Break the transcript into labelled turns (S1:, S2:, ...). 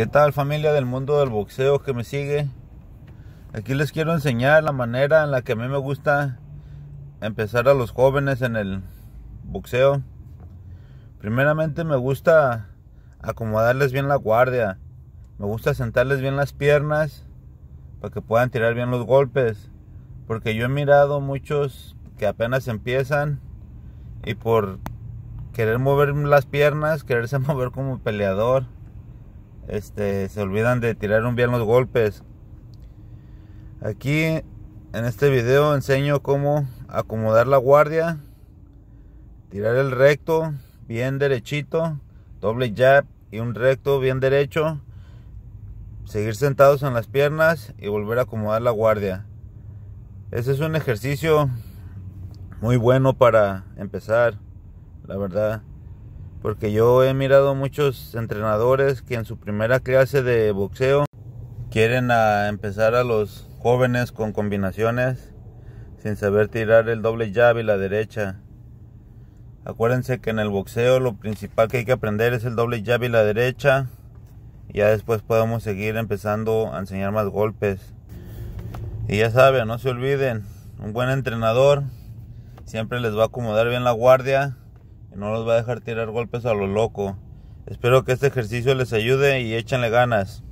S1: ¿Qué tal familia del mundo del boxeo que me sigue? Aquí les quiero enseñar la manera en la que a mí me gusta empezar a los jóvenes en el boxeo. Primeramente me gusta acomodarles bien la guardia. Me gusta sentarles bien las piernas para que puedan tirar bien los golpes. Porque yo he mirado muchos que apenas empiezan y por querer mover las piernas, quererse mover como peleador este, se olvidan de tirar un bien los golpes. Aquí en este video enseño cómo acomodar la guardia, tirar el recto bien derechito, doble jab y un recto bien derecho, seguir sentados en las piernas y volver a acomodar la guardia. Ese es un ejercicio muy bueno para empezar, la verdad porque yo he mirado muchos entrenadores que en su primera clase de boxeo quieren empezar a los jóvenes con combinaciones sin saber tirar el doble llave y la derecha. Acuérdense que en el boxeo lo principal que hay que aprender es el doble llave y la derecha. Y ya después podemos seguir empezando a enseñar más golpes. Y ya saben, no se olviden, un buen entrenador siempre les va a acomodar bien la guardia no los va a dejar tirar golpes a lo loco. Espero que este ejercicio les ayude y échenle ganas.